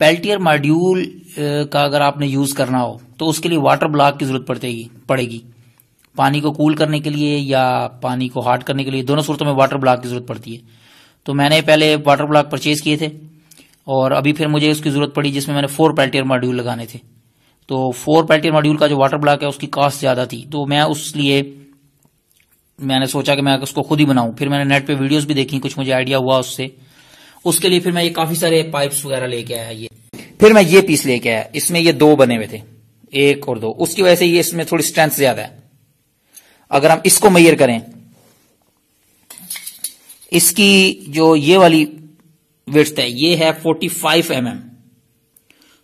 Peltier module uh, का अगर आपने यूज करना हो तो उसके लिए वाटर ब्लॉक की जरूरत पड़ेगी पड़ेगी पानी को कूल करने के लिए या पानी को हार्ड करने के लिए दोनों सूरतों में वाटर ब्लॉक की जरूरत पड़ती है तो मैंने पहले वाटर ब्लॉक परचेज किए थे और अभी फिर मुझे उसकी जरूरत पड़ी जिसमें मैंने फोर पेल्टियर मॉड्यूल लगाने थे तो फोर पेल्टियर मॉड्यूल का जो वाटर ब्लॉक है उसकी कास्ट ज्यादा थी तो मैं उस लिए मैंने सोचा कि मैं उसको खुद ही बनाऊं फिर मैंने नेट पे वीडियोस भी देखी कुछ मुझे आइडिया हुआ उससे उसके लिए फिर मैं ये काफी सारे पाइप्स वगैरह लेके आया ये फिर मैं ये पीस लेके आया इसमें ये दो बने हुए थे एक और दो उसकी वजह से ये इसमें थोड़ी स्ट्रेंथ ज्यादा है अगर हम इसको मैयर करें इसकी जो ये वाली वेट्स है ये है 45 फाइव mm.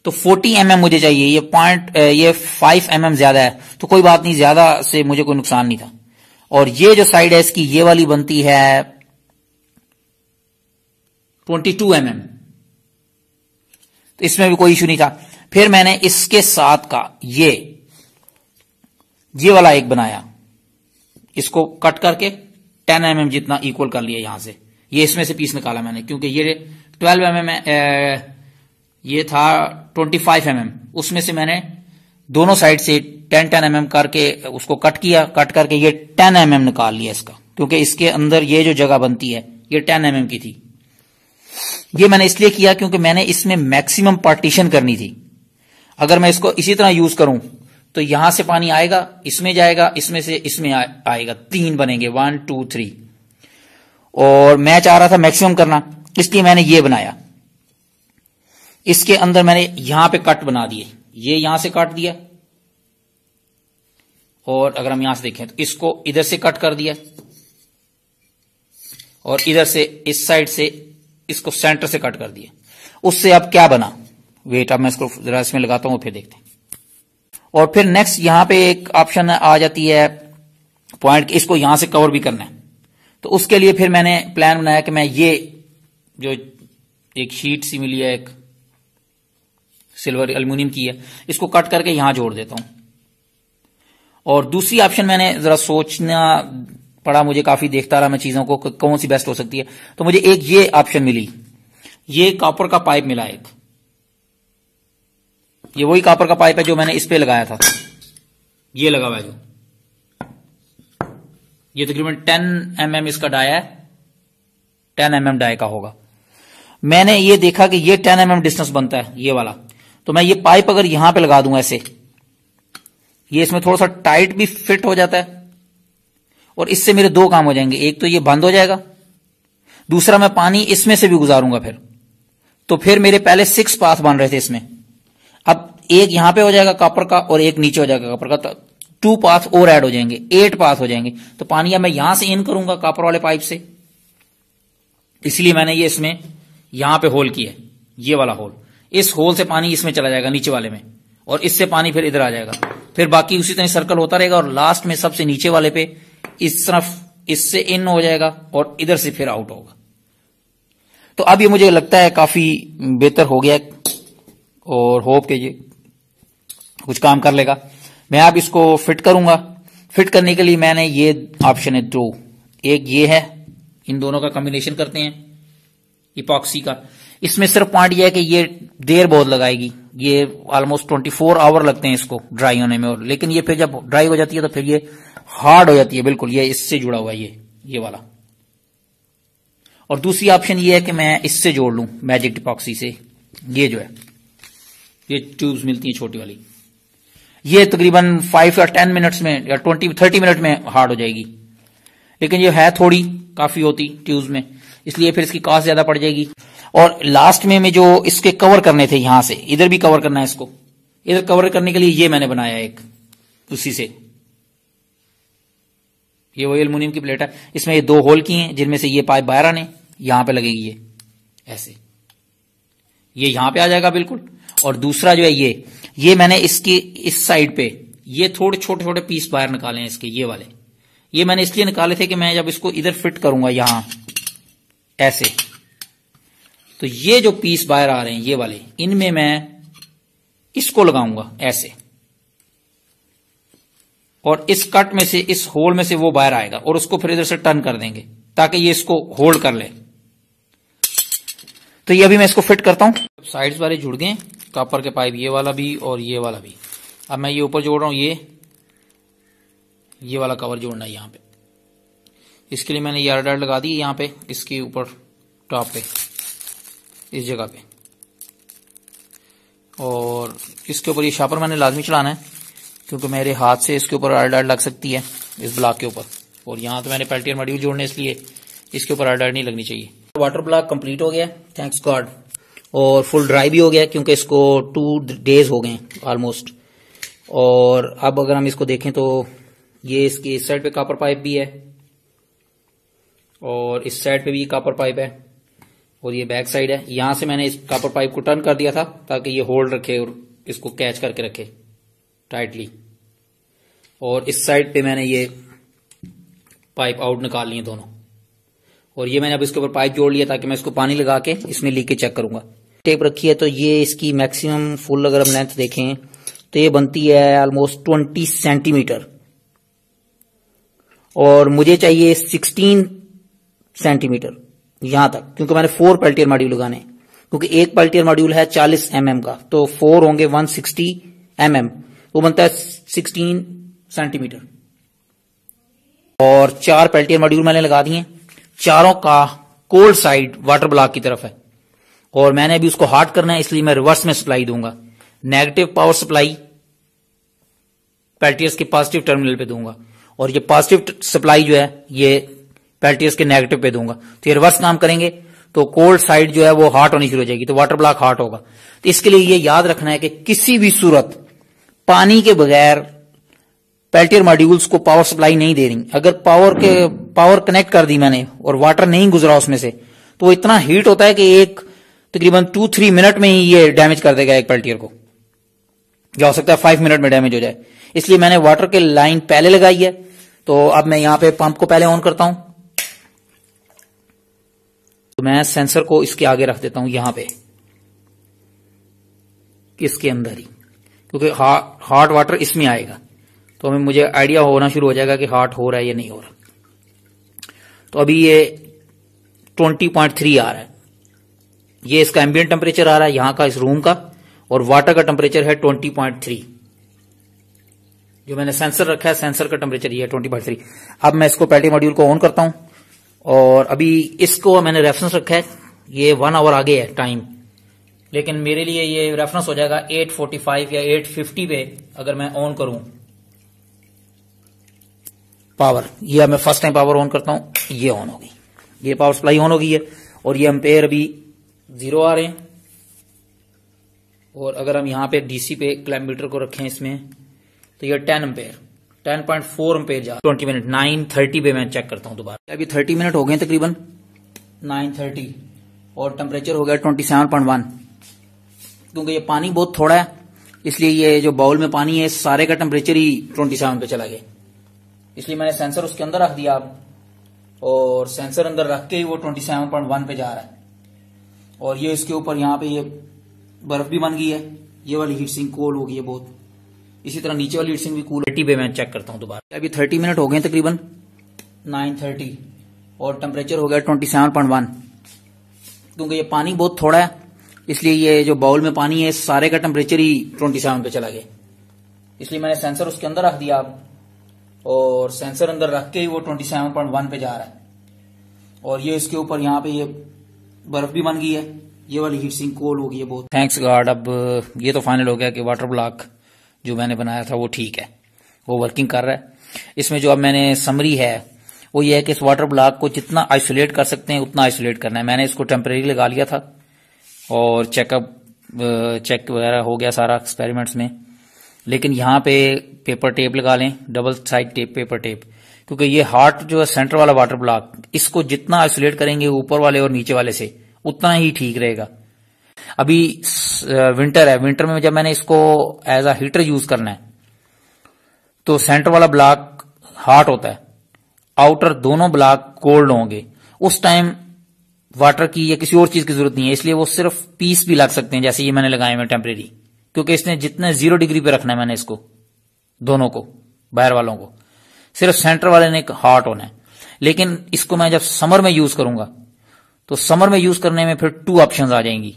तो 40 एम mm मुझे चाहिए ये पॉइंट ये 5 एम mm ज्यादा है तो कोई बात नहीं ज्यादा से मुझे कोई नुकसान नहीं था और ये जो साइड है इसकी ये वाली बनती है ट्वेंटी टू एम एम तो इसमें भी कोई इश्यू नहीं था फिर मैंने इसके साथ का ये ये वाला एक बनाया इसको कट करके टेन एम mm जितना इक्वल कर लिया यहां से ये इसमें से पीस निकाला मैंने क्योंकि ये ट्वेल्व एम एम ये था ट्वेंटी फाइव एम एम उसमें से मैंने दोनों साइड से टेन टेन एम एम करके उसको कट किया कट करके ये टेन एम mm निकाल लिया इसका क्योंकि इसके अंदर ये जो जगह बनती है ये टेन एम mm की थी ये मैंने इसलिए किया क्योंकि मैंने इसमें मैक्सिमम पार्टीशन करनी थी अगर मैं इसको इसी तरह यूज करूं तो यहां से पानी आएगा इसमें जाएगा इसमें से इसमें आ, आएगा तीन बनेंगे वन टू थ्री और मैं चाह रहा था मैक्सिमम करना इसलिए मैंने ये बनाया इसके अंदर मैंने यहां पे कट बना दिए ये यहां से काट दिया और अगर हम यहां से देखें तो इसको इधर से कट कर दिया और इधर से इस साइड से इसको सेंटर से कट कर दिया उससे अब क्या बना वेट अब मैं इसको जरा इसमें लगाता हूं फिर देखते हैं और फिर नेक्स्ट यहां पे एक ऑप्शन आ जाती है पॉइंट इसको यहां से कवर भी करना है तो उसके लिए फिर मैंने प्लान बनाया कि मैं ये जो एक शीट सी मिली है एक सिल्वर एल्यूमिनियम की है इसको कट करके यहां जोड़ देता हूं और दूसरी ऑप्शन मैंने जरा सोचना पढ़ा मुझे काफी देखता रहा मैं चीजों को कौन सी बेस्ट हो सकती है तो मुझे एक ये ऑप्शन मिली ये कॉपर का पाइप मिला एक ये वही कॉपर का पाइप है जो मैंने इस पे लगाया था ये लगा हुआ है जो ये तकरीबन टेन एम एम इसका डाया है टेन एम एम डाय का होगा मैंने ये देखा कि ये टेन एम एम डिस्टेंस बनता है ये वाला तो मैं ये पाइप अगर यहां पे लगा दूं ऐसे ये इसमें थोड़ा सा टाइट भी फिट हो जाता है और इससे मेरे दो काम हो जाएंगे एक तो ये बंद हो जाएगा दूसरा मैं पानी इसमें से भी गुजारूंगा फिर तो फिर मेरे पहले सिक्स पाथ बन रहे थे इसमें अब एक यहां पे हो जाएगा कापर का और एक नीचे हो जाएगा कापर का तो टू पाथ और ऐड हो जाएंगे एट पाथ हो जाएंगे तो पानी अब मैं यहां से इन करूंगा कापर वाले पाइप से इसलिए मैंने ये इसमें यहां पे होल किया ये वाला होल इस होल से पानी इसमें चला जाएगा नीचे वाले में और इससे पानी फिर इधर आ जाएगा फिर बाकी उसी तरह सर्कल होता रहेगा और लास्ट में सबसे नीचे वाले पे इस तरफ इससे इन हो जाएगा और इधर से फिर आउट होगा तो अब ये मुझे लगता है काफी बेहतर हो गया और होप के ये कुछ काम कर लेगा मैं अब इसको फिट करूंगा फिट करने के लिए मैंने ये ऑप्शन है दो एक ये है इन दोनों का कॉम्बिनेशन करते हैं इपॉक्सी का इसमें सिर्फ पॉइंट यह है कि ये देर बहुत लगाएगी ये ऑलमोस्ट 24 आवर लगते हैं इसको ड्राई होने में और लेकिन ये फिर जब ड्राई हो जाती है तो फिर ये हार्ड हो जाती है बिल्कुल ये इससे जुड़ा हुआ ये ये वाला और दूसरी ऑप्शन ये है कि मैं इससे जोड़ लू मैजिक डिपॉक्सी से ये जो है ये ट्यूब्स मिलती है छोटी वाली ये तकरीबन फाइव या टेन मिनट्स में या ट्वेंटी थर्टी मिनट में हार्ड हो जाएगी लेकिन ये है थोड़ी काफी होती ट्यूब्स में इसलिए फिर इसकी कास्ट ज्यादा पड़ जाएगी और लास्ट में मैं जो इसके कवर करने थे यहां से इधर भी कवर करना है इसको इधर कवर करने के लिए ये मैंने बनाया एक उसी से ये वही एल्यूमिनियम की प्लेट है इसमें ये दो होल की हैं जिनमें से ये पाइप बाहर आने यहां पे लगेगी ये ऐसे ये यहां पे आ जाएगा बिल्कुल और दूसरा जो है ये ये मैंने इसके इस साइड पे ये थोड़े छोटे छोटे पीस बाहर निकाले हैं इसके ये वाले ये मैंने इसलिए निकाले थे कि मैं जब इसको इधर फिट करूंगा यहां ऐसे तो ये जो पीस बाहर आ रहे हैं ये वाले इनमें मैं इसको लगाऊंगा ऐसे और इस कट में से इस होल में से वो बाहर आएगा और उसको फिर इधर से टर्न कर देंगे ताकि ये इसको होल्ड कर ले तो ये अभी मैं इसको फिट करता हूं साइड्स वाले जुड़ गए कॉपर के पाइप ये वाला भी और ये वाला भी अब मैं ये ऊपर जोड़ रहा हूं ये ये वाला कवर जोड़ना है यहां पे इसके लिए मैंने यार अर्डर लगा दी यहां पे इसके ऊपर टॉप पे इस जगह पे और इसके ऊपर ये शापर मैंने लाजमी चलाना है क्योंकि मेरे हाथ से इसके ऊपर आर डाड लग सकती है इस ब्लॉक के ऊपर और यहाँ तो मैंने पेल्टियर मॉड्यूल जोड़ने इसलिए इसके ऊपर आर डाड नहीं लगनी चाहिए वाटर ब्लॉक कंप्लीट हो गया थैंक्स गॉड और फुल ड्राई भी हो गया क्योंकि इसको टू डेज हो गए ऑलमोस्ट और अब अगर हम इसको देखें तो ये इसके इस साइड पे कापर पाइप भी है और इस साइड पे भी कापर पाइप है और ये बैक साइड है यहां से मैंने इस कापर पाइप को टर्न कर दिया था ताकि ये होल्ड रखे और इसको कैच करके रखे टाइटली और इस साइड पे मैंने ये पाइप आउट निकाल लिए दोनों और ये मैंने अब इसके ऊपर पाइप जोड़ लिया ताकि मैं इसको पानी लगा के इसमें लीकेज चेक करूंगा टेप रखी है तो ये इसकी मैक्सिमम फुल अगर हम लेंथ देखें तो ये बनती है ऑलमोस्ट ट्वेंटी सेंटीमीटर और मुझे चाहिए सिक्सटीन सेंटीमीटर यहां तक क्योंकि मैंने फोर पल्टियर मॉड्यूल लगाने क्योंकि एक पल्टियर मॉड्यूल है चालीस एम mm का तो फोर होंगे वन सिक्सटी एमएम वो बनता है सिक्सटीन सेंटीमीटर और चार पेल्टियर मॉड्यूल मैंने लगा दिए चारों का कोल्ड साइड वाटर ब्लॉक की तरफ है और मैंने अभी उसको हार्ड करना है इसलिए मैं रिवर्स में सप्लाई दूंगा नेगेटिव पावर सप्लाई पेल्टियर्स के पॉजिटिव टर्मिनल पे दूंगा और ये पॉजिटिव सप्लाई जो है ये पेल्टियर्स के नेगेटिव पे दूंगा तो ये रिवर्स काम करेंगे तो कोल्ड साइड जो है वो हार्ट होनी शुरू हो जाएगी तो वाटर ब्लॉक हार्ट होगा तो इसके लिए ये याद रखना है कि किसी भी सूरत पानी के बगैर पेल्टियर मॉड्यूल्स को पावर सप्लाई नहीं दे रही अगर पावर के पावर कनेक्ट कर दी मैंने और वाटर नहीं गुजरा उसमें से तो वो इतना हीट होता है कि एक तकरीबन टू थ्री मिनट में ही ये डैमेज कर देगा एक पेल्टियर को जो हो सकता है फाइव मिनट में डैमेज हो जाए इसलिए मैंने वाटर के लाइन पहले लगाई है तो अब मैं यहां पे पंप को पहले ऑन करता हूं तो मैं सेंसर को इसके आगे रख देता हूं यहां पे इसके अंदर ही क्योंकि हार्ट वाटर इसमें आएगा तो हमें मुझे आइडिया होना शुरू हो जाएगा कि हार्ट हो रहा है या नहीं हो रहा तो अभी ये 20.3 आ रहा है ये इसका एम्बियन टेम्परेचर आ रहा है यहां का इस रूम का और वाटर का टेम्परेचर है 20.3 जो मैंने सेंसर रखा है सेंसर का टेम्परेचर ये ट्वेंटी 20.3 अब मैं इसको पैटी मॉड्यूल को ऑन करता हूं और अभी इसको मैंने रेफरेंस रखा है ये वन आवर आगे है टाइम लेकिन मेरे लिए ये रेफरेंस हो जाएगा 845 या 850 पे अगर मैं ऑन करूं पावर ये मैं फर्स्ट टाइम पावर ऑन करता हूं ये ऑन होगी ये पावर सप्लाई ऑन होगी है और ये एम्पेयर अभी जीरो आ रहे हैं और अगर हम यहां पे डीसी पे क्लाइमीटर को रखें इसमें तो ये ten ampere 10.4 point four ampere जा ट्वेंटी मिनट नाइन थर्टी पे मैं चेक करता हूं दोबारा अभी थर्टी मिनट हो गए तकरीबन नाइन थर्टी और टेम्परेचर हो गया ट्वेंटी सेवन पॉइंट वन क्योंकि ये पानी बहुत थोड़ा है इसलिए ये जो बाउल में पानी है सारे का टेम्परेचर ही ट्वेंटी सेवन पे चला गया इसलिए मैंने सेंसर उसके अंदर रख दिया अब और सेंसर अंदर रख के ही वो ट्वेंटी सेवन पॉइंट वन पे जा रहा है और ये इसके ऊपर यहाँ पे ये बर्फ भी बन गई है ये वाली हीट सिंह कोल्ड हो गई है बहुत इसी तरह नीचे वाली हीट सिंह भी कूल थर्टी पे मैं चेक करता हूँ दोबारा अभी थर्टी मिनट हो गए तकरीबन नाइन थर्टी और टेम्परेचर हो गया ट्वेंटी सेवन पॉइंट वन क्योंकि ये पानी बहुत थोड़ा है इसलिए ये जो बाउल में पानी है सारे का टेम्परेचर ही ट्वेंटी सेवन पे चला गया इसलिए मैंने सेंसर उसके अंदर रख दिया अब और सेंसर अंदर रख के ही वो ट्वेंटी सेवन पॉइंट वन पे जा रहा है और ये इसके ऊपर यहाँ पे ये बर्फ भी बन गई है ये वाली हीट सिंह कोल्ड हो गई है बहुत थैंक्स गार्ड अब ये तो फाइनल हो गया कि वाटर ब्लॉक जो मैंने बनाया था वो ठीक है वो वर्किंग कर रहा है इसमें जो अब मैंने समरी है वो ये है कि इस वाटर ब्लॉक को जितना आइसोलेट कर सकते हैं उतना आइसोलेट करना है मैंने इसको टेम्परेरी लगा लिया था और चेकअप चेक वगैरह हो गया सारा एक्सपेरिमेंट्स में लेकिन यहाँ पे पेपर टेप लगा लें double side tape paper tape क्योंकि ये हार्ट जो है सेंटर वाला वाटर ब्लॉक इसको जितना आइसोलेट करेंगे ऊपर वाले और नीचे वाले से उतना ही ठीक रहेगा अभी विंटर है विंटर में जब मैंने इसको एज अ हीटर यूज करना है तो सेंटर वाला ब्लॉक हार्ट होता है आउटर दोनों ब्लॉक कोल्ड होंगे उस टाइम वाटर की या किसी और चीज की जरूरत नहीं है इसलिए वो सिर्फ पीस भी लग सकते हैं जैसे ये मैंने लगाए हुए टेम्परेरी क्योंकि इसने जितने जीरो डिग्री पे रखना है मैंने इसको दोनों को बाहर वालों को सिर्फ सेंटर वाले ने हॉट होना है लेकिन इसको मैं जब समर में यूज करूंगा तो समर में यूज करने में फिर टू ऑप्शन आ जाएंगी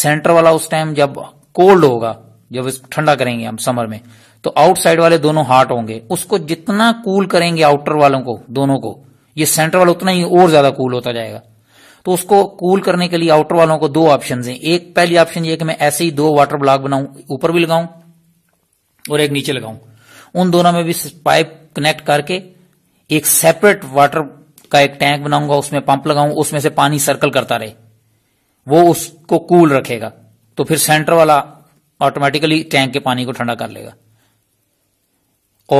सेंटर वाला उस टाइम जब कोल्ड होगा जब इसको ठंडा करेंगे हम समर में तो आउटसाइड वाले दोनों हॉट होंगे उसको जितना कूल करेंगे आउटर वालों को दोनों को ये सेंटर वाला उतना ही और ज्यादा कूल होता जाएगा तो उसको कूल करने के लिए आउटर वालों को दो ऑप्शन हैं एक पहली ऑप्शन ये कि मैं ऐसे ही दो वाटर ब्लॉक बनाऊं ऊपर भी लगाऊं और एक नीचे लगाऊं उन दोनों में भी पाइप कनेक्ट करके एक सेपरेट वाटर का एक टैंक बनाऊंगा उसमें पंप लगाऊं उसमें से पानी सर्कल करता रहे वो उसको कूल रखेगा तो फिर सेंटर वाला ऑटोमेटिकली टैंक के पानी को ठंडा कर लेगा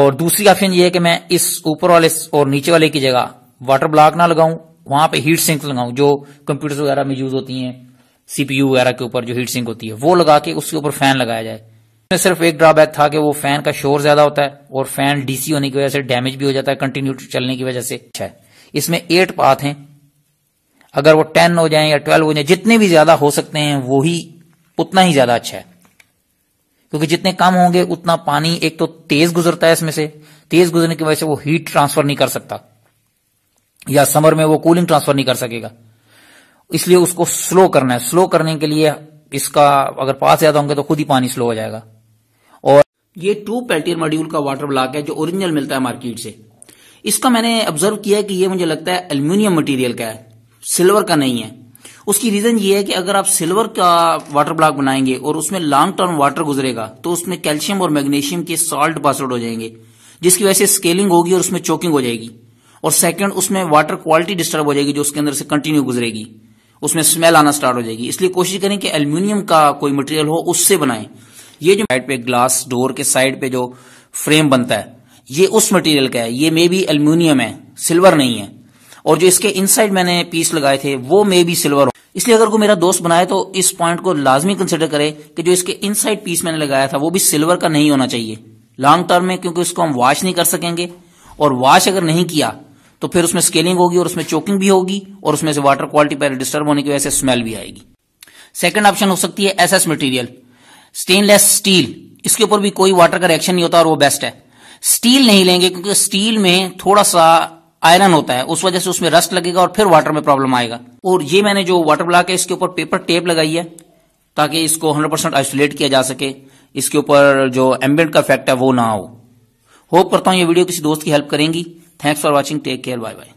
और दूसरी ऑप्शन ये है कि मैं इस ऊपर वाले और नीचे वाले की जगह वाटर ब्लॉक ना लगाऊं वहां पे हीट सिंक लगाऊं जो कंप्यूटर्स वगैरह में यूज होती हैं सीपीयू वगैरह के ऊपर जो हीट सिंक होती है वो लगा के उसके ऊपर फैन लगाया जाए इसमें सिर्फ एक ड्रॉबैक था कि वो फैन का शोर ज्यादा होता है और फैन डीसी होने की वजह से डैमेज भी हो जाता है कंटिन्यू चलने की वजह से अच्छा है इसमें एट पाथ है अगर वो टेन हो जाए या ट्वेल्व हो जाए जितने भी ज्यादा हो सकते हैं वो ही उतना ही ज्यादा अच्छा है क्योंकि जितने कम होंगे उतना पानी एक तो तेज गुजरता है इसमें से तेज गुजरने की वजह से वो हीट ट्रांसफर नहीं कर सकता या समर में वो कूलिंग ट्रांसफर नहीं कर सकेगा इसलिए उसको स्लो करना है स्लो करने के लिए इसका अगर पास ज्यादा होंगे तो खुद ही पानी स्लो हो जाएगा और ये टू पेल्टियर मॉड्यूल का वाटर ब्लॉक है जो ओरिजिनल मिलता है मार्केट से इसका मैंने ऑब्जर्व किया है कि ये मुझे लगता है एल्यूमिनियम मटेरियल का है सिल्वर का नहीं है उसकी रीजन ये है कि अगर आप सिल्वर का वाटर ब्लॉक बनाएंगे और उसमें लॉन्ग टर्म वाटर गुजरेगा तो उसमें कैल्शियम और मैग्नीशियम के सॉल्ट पासवर्ड हो जाएंगे जिसकी वजह से स्केलिंग होगी और उसमें चोकिंग हो जाएगी और सेकंड उसमें वाटर क्वालिटी डिस्टर्ब हो जाएगी जो उसके अंदर से कंटिन्यू गुजरेगी उसमें स्मेल आना स्टार्ट हो जाएगी इसलिए कोशिश करें कि एल्यूमिनियम का कोई मटेरियल हो उससे बनाए ये जो साइड पे ग्लास डोर के साइड पे जो फ्रेम बनता है ये उस मटेरियल का है ये मे बी एल्यूमिनियम है सिल्वर नहीं है और जो इसके इनसाइड मैंने पीस लगाए थे वो मे बी सिल्वर इसलिए अगर कोई मेरा दोस्त बनाए तो इस पॉइंट को लाजमी कंसिडर करे कि जो इसके इनसाइड पीस मैंने लगाया था वो भी सिल्वर का नहीं होना चाहिए लॉन्ग टर्म में क्योंकि उसको हम वॉश नहीं कर सकेंगे और वॉश अगर नहीं किया तो फिर उसमें स्केलिंग होगी और उसमें चोकिंग भी होगी और उसमें से वाटर क्वालिटी पहले डिस्टर्ब होने की वजह से स्मेल भी आएगी सेकंड ऑप्शन हो सकती है एसएस मटेरियल स्टेनलेस स्टील इसके ऊपर भी कोई वाटर का रिएक्शन नहीं होता और वो बेस्ट है स्टील नहीं लेंगे क्योंकि स्टील में थोड़ा सा आयरन होता है उस वजह से उसमें रस्ट लगेगा और फिर वाटर में प्रॉब्लम आएगा और ये मैंने जो वाटर ब्लॉक है इसके ऊपर पेपर टेप लगाई है ताकि इसको 100 परसेंट आइसोलेट किया जा सके इसके ऊपर जो एम्बेंट का इफेक्ट है वो ना हो होप करता हूं ये वीडियो किसी दोस्त की हेल्प करेंगी Thanks for watching. Take care. Bye bye.